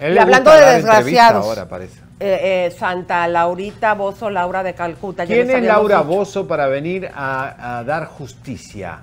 Y hablando de desgraciados, ahora parece. Eh, eh, Santa Laurita Bozo, Laura de Calcuta. ¿Quién es Laura Bozo para venir a, a, dar justicia?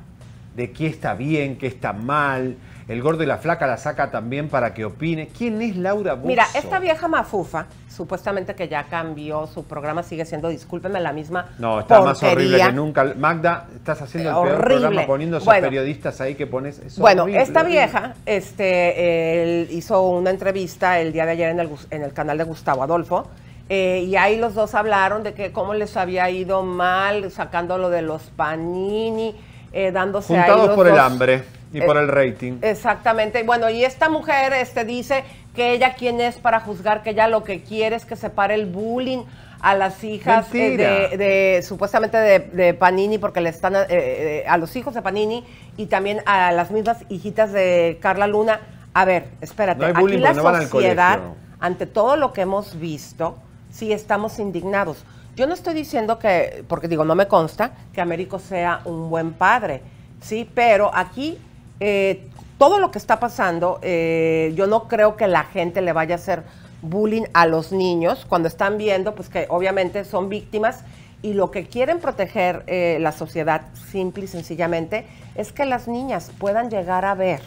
¿De qué está bien, qué está mal? El gordo y la flaca la saca también para que opine. ¿Quién es Laura Mira, esta vieja mafufa, supuestamente que ya cambió, su programa sigue siendo, discúlpeme, la misma. No, está más horrible que nunca. Magda, estás haciendo el peor programa poniendo a periodistas ahí que pones. bueno, esta vieja este, hizo una entrevista el día de ayer en el, canal de Gustavo Adolfo. Eh, y ahí los dos hablaron de que cómo les había ido mal sacándolo de los panini, eh, dándose Juntados ahí por el hambre. Y por el rating. Exactamente. Bueno, y esta mujer este, dice que ella quién es para juzgar, que ella lo que quiere es que se pare el bullying a las hijas eh, de, supuestamente de, Panini, porque le están eh, eh, a los hijos de Panini y también a las mismas hijitas de Carla Luna. A ver, espérate, aquí la sociedad, ante todo lo que hemos visto, sí estamos indignados. Yo no estoy diciendo que, porque digo, no me consta que Américo sea un buen padre, sí, pero aquí eh, todo lo que está pasando, eh, yo no creo que la gente le vaya a hacer bullying a los niños cuando están viendo, pues que obviamente son víctimas y lo que quieren proteger eh, la sociedad, simple y sencillamente, es que las niñas puedan llegar a ver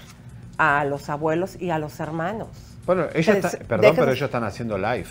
a los abuelos y a los hermanos. Bueno, perdón, pero ellos están haciendo live.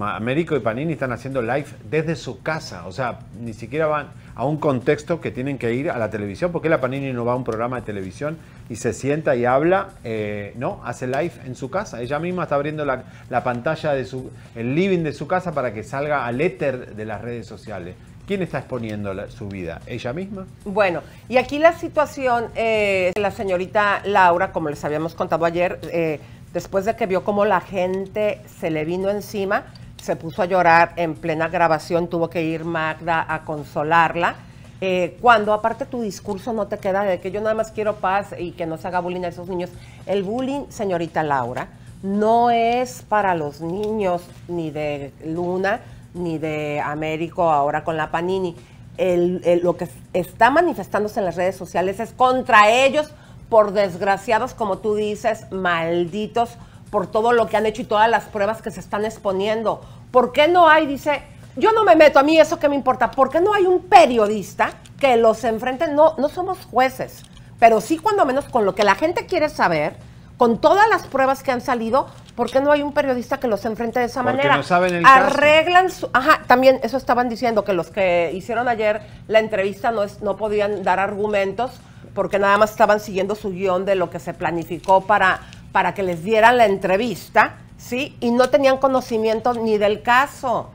Américo y Panini están haciendo live desde su casa, o sea, ni siquiera van a un contexto que tienen que ir a la televisión, porque la Panini no va a un programa de televisión y se sienta y habla, eh, no, hace live en su casa, ella misma está abriendo la, pantalla de su, el living de su casa para que salga al éter de las redes sociales. ¿Quién está exponiendo su vida? ¿Ella misma? Bueno, y aquí la situación, eh, la señorita Laura, como les habíamos contado ayer, eh, después de que vio cómo la gente se le vino encima, se puso a llorar en plena grabación, tuvo que ir Magda a consolarla. Eh, cuando aparte tu discurso no te queda de que yo nada más quiero paz y que no se haga bullying a esos niños. El bullying, señorita Laura, no es para los niños ni de Luna ni de Américo ahora con la Panini. lo que está manifestándose en las redes sociales es contra ellos por desgraciados, como tú dices, malditos por todo lo que han hecho y todas las pruebas que se están exponiendo. ¿Por qué no hay, dice, yo no me meto a mí, eso que me importa? ¿Por qué no hay un periodista que los enfrente? No, no somos jueces, pero sí cuando menos con lo que la gente quiere saber, con todas las pruebas que han salido, ¿por qué no hay un periodista que los enfrente de esa manera? No saben el Arreglan su, ajá, también eso estaban diciendo que los que hicieron ayer la entrevista no es, no podían dar argumentos porque nada más estaban siguiendo su guión de lo que se planificó para, para que les dieran la entrevista ¿sí? Y no tenían conocimiento ni del caso.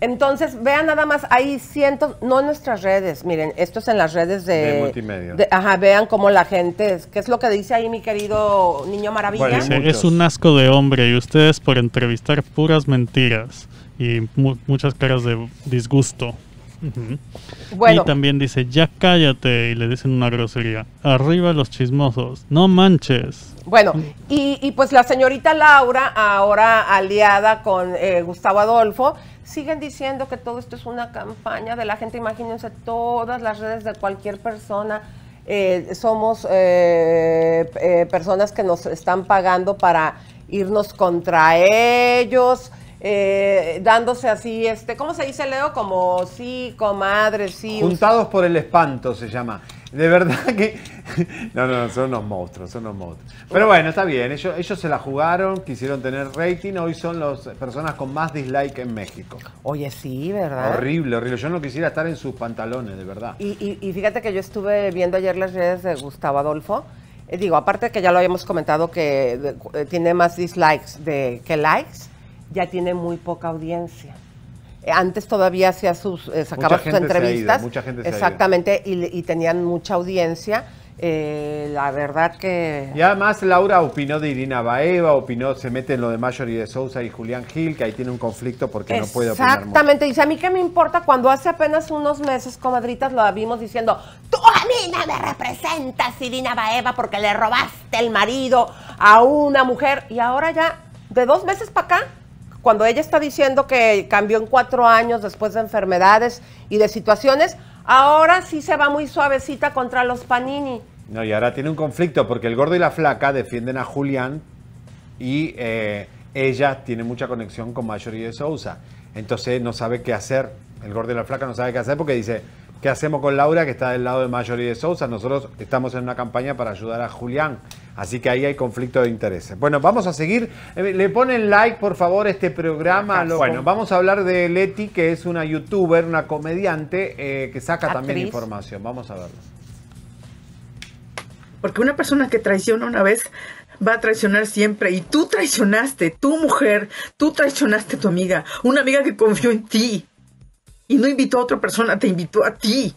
Entonces, vean nada más, hay cientos, no en nuestras redes, miren, esto es en las redes de... de multimedia. ajá, vean cómo la gente, ¿qué es lo que dice ahí mi querido Niño Maravilla? es, un asco de hombre y ustedes por entrevistar puras mentiras y muchas caras de disgusto bueno. Y también dice, ya cállate, y le dicen una grosería. Arriba los chismosos, no manches. Bueno, y, pues la señorita Laura, ahora aliada con eh, Gustavo Adolfo, siguen diciendo que todo esto es una campaña de la gente, imagínense, todas las redes de cualquier persona. Eh, somos eh, personas que nos están pagando para irnos contra ellos, eh, dándose así, este, ¿cómo se dice, Leo? Como sí, comadre, sí. Juntados por el espanto se llama. De verdad que. No, no, son unos monstruos, son unos monstruos. Pero bueno, está bien, ellos, ellos se la jugaron, quisieron tener rating, hoy son las personas con más dislike en México. Oye, sí, ¿verdad? Horrible, horrible. Yo no quisiera estar en sus pantalones, de verdad. Y, y, y fíjate que yo estuve viendo ayer las redes de Gustavo Adolfo. Eh, digo, aparte que ya lo habíamos comentado que eh, tiene más dislikes de, que likes ya tiene muy poca audiencia. Eh, antes todavía hacía sus, eh, sacaba mucha sus gente entrevistas. Se mucha gente se exactamente, Y, tenían mucha audiencia. Eh, la verdad que. Y además Laura opinó de Irina Baeva, opinó, se mete en lo de y de Sousa y Julián Gil, que ahí tiene un conflicto porque no puede opinar. Exactamente, dice: A mí qué me importa, cuando hace apenas unos meses, comadritas, lo vimos diciendo: Tú a mí no me representas, Irina Baeva, porque le robaste el marido a una mujer. Y ahora ya, de dos meses para acá, cuando ella está diciendo que cambió en cuatro años después de enfermedades y de situaciones, ahora sí se va muy suavecita contra los Panini. No, y ahora tiene un conflicto porque el gordo y la flaca defienden a Julián y eh, ella tiene mucha conexión con Mayoría de Sousa. Entonces no sabe qué hacer. El gordo y la flaca no sabe qué hacer porque dice, ¿Qué hacemos con Laura, que está del lado de Mayoría de Sousa? Nosotros estamos en una campaña para ayudar a Julián. Así que ahí hay conflicto de intereses. Bueno, vamos a seguir. Eh, le ponen like, por favor, este programa. bueno, vamos a hablar de Leti, que es una youtuber, una comediante, eh, que saca también información. Vamos a verlo. Porque una persona que traiciona una vez va a traicionar siempre. Y tú traicionaste, tu mujer, tú traicionaste a tu amiga, una amiga que confió en ti y no invitó a otra persona, te invitó a ti.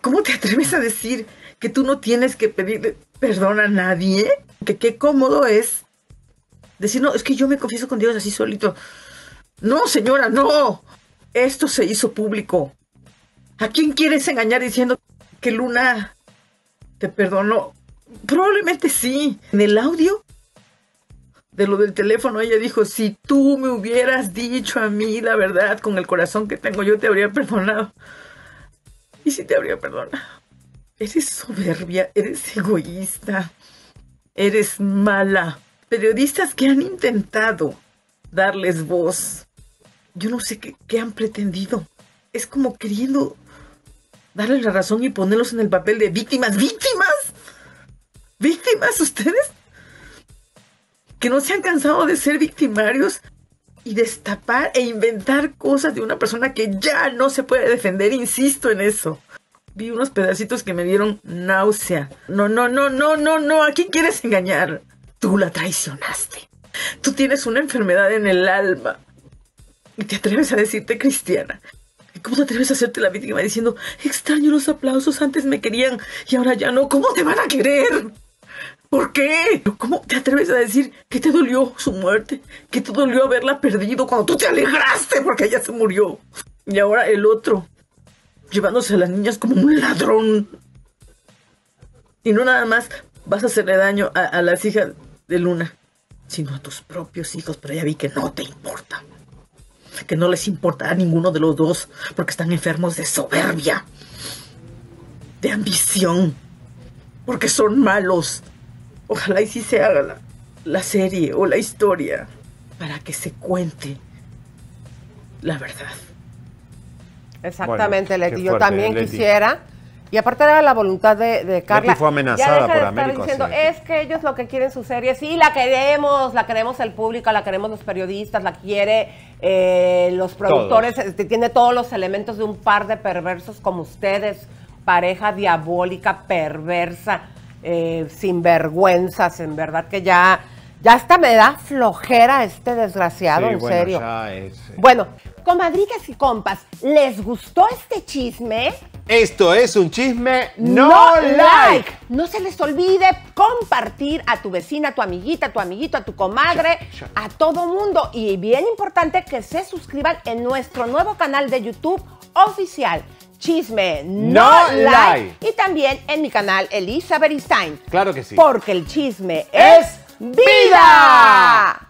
¿Cómo te atreves a decir que tú no tienes que pedir perdón a nadie? Que qué cómodo es decir, no, es que yo me confieso con Dios así solito. No, señora, no. Esto se hizo público. ¿A quién quieres engañar diciendo que Luna te perdonó? Probablemente sí. En el audio de lo del teléfono, ella dijo, si tú me hubieras dicho a mí la verdad con el corazón que tengo, yo te habría perdonado. Y si te habría perdonado. Eres soberbia, eres egoísta, eres mala. Periodistas que han intentado darles voz, yo no sé qué, han pretendido. Es como queriendo darles la razón y ponerlos en el papel de víctimas, víctimas. Víctimas, ustedes que no se han cansado de ser victimarios y destapar e inventar cosas de una persona que ya no se puede defender, insisto en eso. Vi unos pedacitos que me dieron náusea. No, no, no, no, no, no, ¿a quién quieres engañar? Tú la traicionaste. Tú tienes una enfermedad en el alma. Y te atreves a decirte cristiana. ¿Y ¿Cómo te atreves a hacerte la víctima diciendo, extraño los aplausos, antes me querían y ahora ya no? ¿Cómo te van a querer? ¿Por qué? ¿Cómo te atreves a decir que te dolió su muerte? ¿Que te dolió haberla perdido cuando tú te alegraste porque ella se murió? Y ahora el otro, llevándose a las niñas como un ladrón. Y no nada más vas a hacerle daño a, a las hijas de Luna, sino a tus propios hijos. Pero ya vi que no te importa. Que no les importa a ninguno de los dos porque están enfermos de soberbia, de ambición, porque son malos Ojalá y sí se haga la, serie o la historia para que se cuente la verdad. Exactamente, Leti. Yo también quisiera. Y aparte era la voluntad de, de Carla. fue amenazada por Diciendo, es que ellos lo que quieren su serie, sí, la queremos, la queremos el público, la queremos los periodistas, la quiere eh, los productores, este, tiene todos los elementos de un par de perversos como ustedes, pareja diabólica, perversa eh, vergüenzas en verdad que ya, ya hasta me da flojera este desgraciado, en serio. Eh. Bueno, comadrigues y compas, ¿les gustó este chisme? Esto es un chisme no, like. No se les olvide compartir a tu vecina, a tu amiguita, a tu amiguito, a tu comadre, a todo mundo. Y bien importante que se suscriban en nuestro nuevo canal de YouTube oficial. Chisme No, no Y también en mi canal Elizabeth Stein. Claro que sí. Porque el chisme es vida.